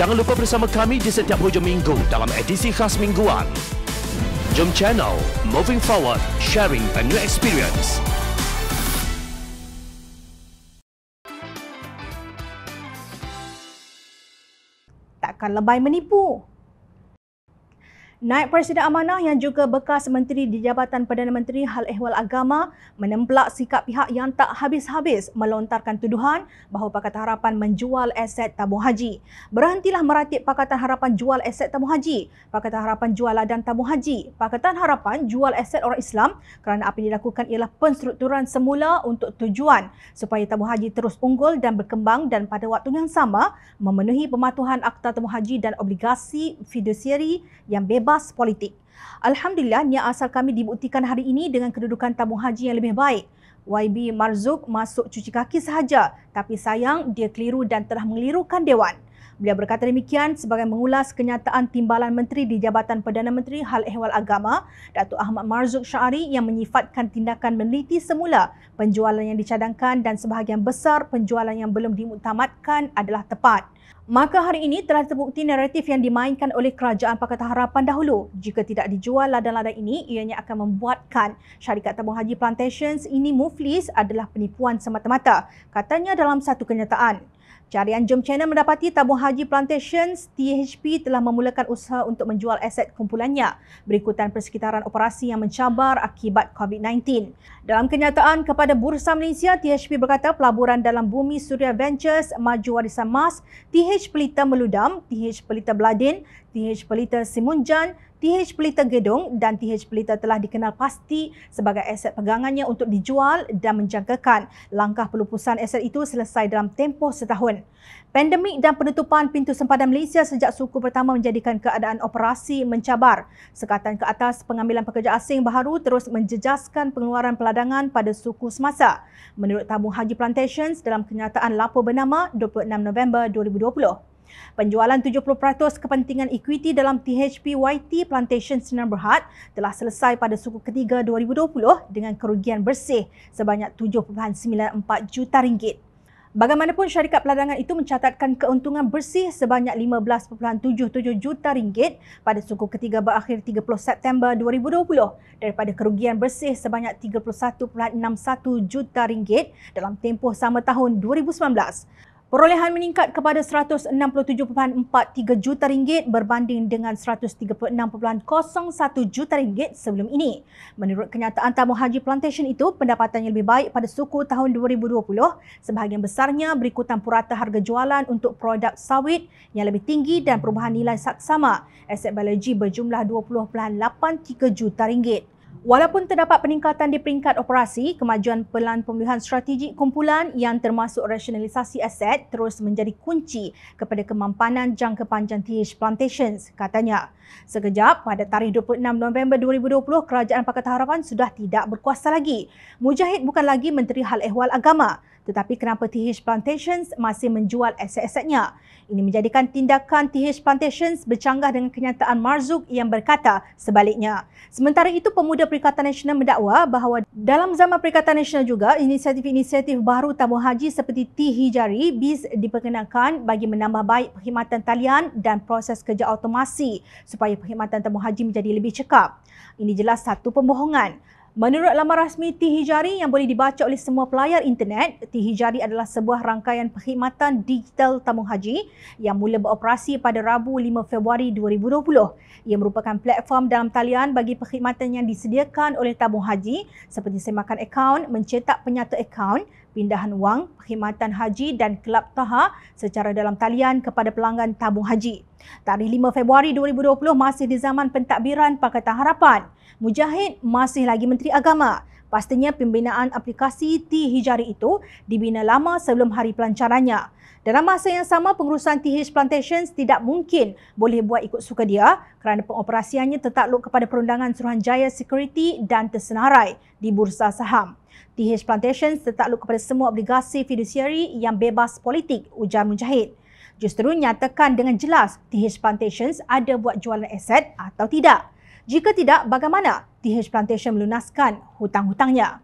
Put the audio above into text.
Jangan lupa bersama kami di setiap hujung minggu dalam edisi khas mingguan. Jom channel Moving Forward, sharing a new experience. Takkan lebay menipu. Naib Presiden Amanah yang juga bekas menteri di Jabatan Perdana Menteri Hal Ehwal Agama menemplak sikap pihak yang tak habis-habis melontarkan tuduhan bahawa Pakatan Harapan menjual aset tabung haji. Berhentilah meratik Pakatan Harapan jual aset tabung haji. Pakatan Harapan jual ladang tabung haji. Pakatan Harapan jual aset orang Islam kerana apa yang dilakukan ialah penstrukturan semula untuk tujuan supaya tabung haji terus unggul dan berkembang dan pada waktu yang sama memenuhi pematuhan Akta Tabung Haji dan obligasi fidusiri yang bebas bebas politik. Alhamdulillah, niat asal kami dibuktikan hari ini dengan kedudukan tamu haji yang lebih baik. YB Marzuk masuk cuci kaki sahaja tapi sayang dia keliru dan telah mengelirukan Dewan. Beliau berkata demikian sebagai mengulas kenyataan timbalan menteri di Jabatan Perdana Menteri Hal Ehwal Agama, Datuk Ahmad Marzuk Syari yang menyifatkan tindakan meneliti semula penjualan yang dicadangkan dan sebahagian besar penjualan yang belum dimutamatkan adalah tepat. Maka hari ini telah terbukti naratif yang dimainkan oleh Kerajaan Pakatan Harapan dahulu. Jika tidak dijual ladang-ladang ini, ianya akan membuatkan syarikat tabung haji plantations ini muflis adalah penipuan semata-mata, katanya dalam satu kenyataan. Carian Jom Channel mendapati Tabung Haji Plantations THP telah memulakan usaha untuk menjual aset kumpulannya berikutan persekitaran operasi yang mencabar akibat COVID-19. Dalam kenyataan kepada Bursa Malaysia, THP berkata pelaburan dalam bumi Surya Ventures Maju Warisan Mas, TH Pelita Meludam, TH Pelita Bladin, TH Pelita Simunjan, TH Pelita Gedung dan TH Pelita telah dikenal pasti sebagai aset pegangannya untuk dijual dan menjangkakan. Langkah pelupusan aset itu selesai dalam tempoh setahun. Pandemik dan penutupan pintu sempadan Malaysia sejak suku pertama menjadikan keadaan operasi mencabar. Sekatan ke atas pengambilan pekerja asing baharu terus menjejaskan pengeluaran peladangan pada suku semasa. Menurut tabung Haji Plantations dalam kenyataan lapor bernama 26 November 2020. Penjualan 70% kepentingan equity dalam THPYT Plantation Sinar Berhad telah selesai pada suku ketiga 2020 dengan kerugian bersih sebanyak 7.94 juta ringgit. Bagaimanapun syarikat peladangan itu mencatatkan keuntungan bersih sebanyak 15.77 juta ringgit pada suku ketiga berakhir 30 September 2020 daripada kerugian bersih sebanyak 31.61 juta ringgit dalam tempoh sama tahun 2019. Perolehan meningkat kepada 167.43 juta ringgit berbanding dengan 136.01 juta ringgit sebelum ini. Menurut kenyataan tamu Haji Plantation itu, pendapatannya lebih baik pada suku tahun 2020 sebahagian besarnya berikutan purata harga jualan untuk produk sawit yang lebih tinggi dan perubahan nilai saksama. Aset biologi berjumlah 20.83 juta ringgit. Walaupun terdapat peningkatan di peringkat operasi, kemajuan pelan pemulihan strategik kumpulan yang termasuk rasionalisasi aset terus menjadi kunci kepada kemampanan jangka panjang TH Plantations, katanya. Sekejap, pada tarikh 26 November 2020, Kerajaan Pakatan Harapan sudah tidak berkuasa lagi. Mujahid bukan lagi Menteri Hal Ehwal Agama tetapi kenapa TH Plantations masih menjual aset-asetnya. Ini menjadikan tindakan TH Plantations bercanggah dengan kenyataan Marzuk yang berkata sebaliknya. Sementara itu, pemuda Perikatan Nasional mendakwa bahawa dalam zaman Perikatan Nasional juga, inisiatif-inisiatif baru tamu haji seperti T Hijari BIS diperkenalkan bagi menambah baik perkhidmatan talian dan proses kerja automasi supaya perkhidmatan tamu haji menjadi lebih cekap. Ini jelas satu pembohongan. Menurut laman rasmi T-Hijari yang boleh dibaca oleh semua pelayar internet, T-Hijari adalah sebuah rangkaian perkhidmatan digital tamu haji yang mula beroperasi pada Rabu 5 Februari 2020. Ia merupakan platform dalam talian bagi perkhidmatan yang disediakan oleh tamu haji seperti semakan akaun, mencetak penyata akaun, pindahan wang, perkhidmatan haji dan kelab taha secara dalam talian kepada pelanggan tabung haji. Tarikh 5 Februari 2020 masih di zaman pentadbiran Pakatan Harapan. Mujahid masih lagi Menteri Agama. Pastinya pembinaan aplikasi T-Hijari itu dibina lama sebelum hari pelancarannya. Dalam masa yang sama, pengurusan TH Plantations tidak mungkin boleh buat ikut suka dia kerana pengoperasiannya tertakluk kepada perundangan Suruhanjaya Security dan tersenarai di bursa saham. TH Plantations tertakluk kepada semua obligasi fiduciary yang bebas politik, ujar Mujahid. Justeru nyatakan dengan jelas TH Plantations ada buat jualan aset atau tidak. Jika tidak, bagaimana TH Plantation melunaskan hutang-hutangnya?